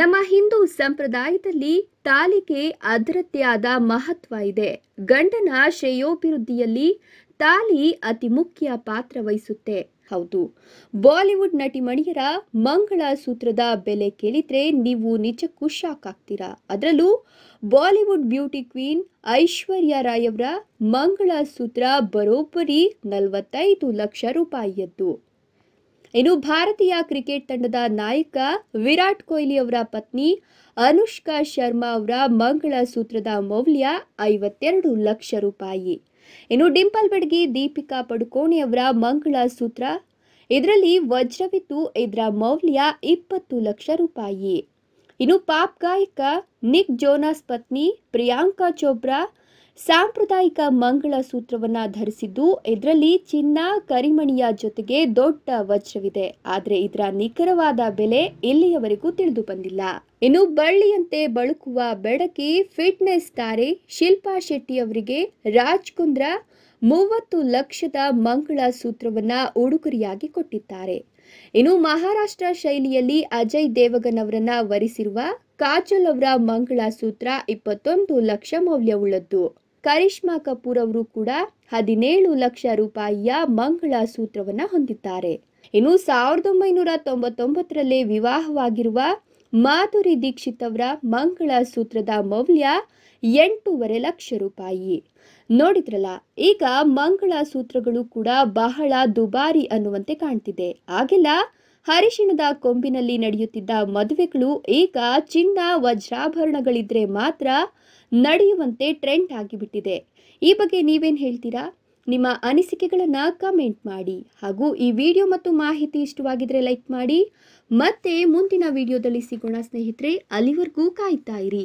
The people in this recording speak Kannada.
ನಮ್ಮ ಹಿಂದೂ ಸಂಪ್ರದಾಯದಲ್ಲಿ ತಾಲಿಗೆ ಅದರದ್ದೇ ಮಹತ್ವ ಇದೆ ಗಂಡನ ಶ್ರೇಯೋಭಿವೃದ್ಧಿಯಲ್ಲಿ ತಾಲಿ ಅತಿ ಮುಖ್ಯ ಪಾತ್ರ ವಹಿಸುತ್ತೆ ಹೌದು ಬಾಲಿವುಡ್ ನಟಿಮಣಿಯರ ಮಂಗಳ ಸೂತ್ರದ ಬೆಲೆ ಕೇಳಿದ್ರೆ ನೀವು ನಿಜಕ್ಕೂ ಶಾಕ್ ಆಗ್ತೀರಾ ಅದರಲ್ಲೂ Bollywood beauty queen Aishwarya Rai ಅವರ ಮಂಗಳ ಸೂತ್ರ ಬರೋಬ್ಬರಿ ನಲವತ್ತೈದು ಲಕ್ಷ ರೂಪಾಯಿಯದ್ದು ಇನ್ನು ಭಾರತೀಯ ಕ್ರಿಕೆಟ್ ತಂಡದ ನಾಯಕ ವಿರಾಟ್ ಕೊಹ್ಲಿ ಅವರ ಪತ್ನಿ ಅನುಷ್ಕಾ ಶರ್ಮಾ ಅವರ ಮಂಗಳ ಸೂತ್ರದ ಮೌಲ್ಯ ಐವತ್ತೆರಡು ಲಕ್ಷ ರೂಪಾಯಿ ಇನ್ನು ಡಿಂಪಲ್ ಬಡ್ಗಿ ದೀಪಿಕಾ ಪಡುಕೋಣೆ ಅವರ ಮಂಗಳ ಸೂತ್ರ ಇದರಲ್ಲಿ ವಜ್ರವಿತ್ತು ಇದರ ಮೌಲ್ಯ ಇಪ್ಪತ್ತು ಲಕ್ಷ ರೂಪಾಯಿ ಇನ್ನು ಪಾಪ್ ಗಾಯಕ ನಿಕ್ ಜೋನಾಸ್ ಪತ್ನಿ ಪ್ರಿಯಾಂಕಾ ಚೋಪ್ರಾ ಸಾಂಪ್ರದಾಯಿಕ ಮಂಗಳ ಸೂತ್ರವನ್ನು ಧರಿಸಿದ್ದು ಇದರಲ್ಲಿ ಚಿನ್ನ ಕರಿಮಣಿಯ ಜೊತೆಗೆ ದೊಡ್ಡ ವಜ್ರವಿದೆ ಆದರೆ ಇದರ ನಿಖರವಾದ ಬೆಲೆ ಇಲ್ಲಿಯವರೆಗೂ ತಿಳಿದು ಬಂದಿಲ್ಲ ಇನ್ನು ಬಳ್ಳಿಯಂತೆ ಬಳುಕುವ ಬೆಡಕಿ ಫಿಟ್ನೆಸ್ ತಾರೆ ಶಿಲ್ಪಾ ಶೆಟ್ಟಿ ಅವರಿಗೆ ರಾಜ್ ಮೂವತ್ತು ಲಕ್ಷದ ಮಂಗಳ ಸೂತ್ರವನ್ನ ಉಡುಗೊರೆಯಾಗಿ ಕೊಟ್ಟಿದ್ದಾರೆ ಇನ್ನು ಮಹಾರಾಷ್ಟ್ರ ಶೈಲಿಯಲ್ಲಿ ಅಜಯ್ ದೇವಗನ್ ಅವರನ್ನ ವರಿಸಿರುವ ಕಾಜಲ್ ಅವರ ಮಂಗಳ ಸೂತ್ರ ಇಪ್ಪತ್ತೊಂದು ಲಕ್ಷ ಮೌಲ್ಯವುಳ್ಳದ್ದು ಕರಿಷ್ಮಾ ಕಪೂರ್ ಅವರು ಕೂಡ ಹದಿನೇಳು ಲಕ್ಷ ರೂಪಾಯಿಯ ಮಂಗಳ ಸೂತ್ರವನ್ನ ಹೊಂದಿದ್ದಾರೆ ಇನ್ನು ಸಾವಿರದ ಒಂಬೈನೂರ ತೊಂಬತ್ತೊಂಬತ್ತರಲ್ಲಿ ವಿವಾಹವಾಗಿರುವ ಮಾಧುರಿ ದೀಕ್ಷಿತ್ ಅವರ ಸೂತ್ರದ ಮೌಲ್ಯ ಎಂಟೂವರೆ ಲಕ್ಷ ರೂಪಾಯಿ ನೋಡಿದ್ರಲ್ಲ ಈಗ ಮಂಗಳ ಸೂತ್ರಗಳು ಕೂಡ ಬಹಳ ದುಬಾರಿ ಅನ್ನುವಂತೆ ಕಾಣ್ತಿದೆ ಆಗೆಲ್ಲ ಹರಿಶಿಣದ ಕೊಂಬಿನಲ್ಲಿ ನಡೆಯುತ್ತಿದ್ದ ಮದುವೆಗಳು ಈಗ ಚಿನ್ನ ವಜ್ರಾಭರಣಗಳಿದ್ರೆ ಮಾತ್ರ ನಡೆಯುವಂತೆ ಟ್ರೆಂಡ್ ಆಗಿಬಿಟ್ಟಿದೆ ಈ ಬಗ್ಗೆ ನೀವೇನು ಹೇಳ್ತೀರಾ ನಿಮ್ಮ ಅನಿಸಿಕೆಗಳನ್ನು ಕಮೆಂಟ್ ಮಾಡಿ ಹಾಗೂ ಈ ವಿಡಿಯೋ ಮತ್ತು ಮಾಹಿತಿ ಇಷ್ಟವಾಗಿದ್ರೆ ಲೈಕ್ ಮಾಡಿ ಮತ್ತೆ ಮುಂದಿನ ವಿಡಿಯೋದಲ್ಲಿ ಸಿಗೋಣ ಸ್ನೇಹಿತರೆ ಅಲ್ಲಿವರೆಗೂ ಕಾಯ್ತಾ ಇರಿ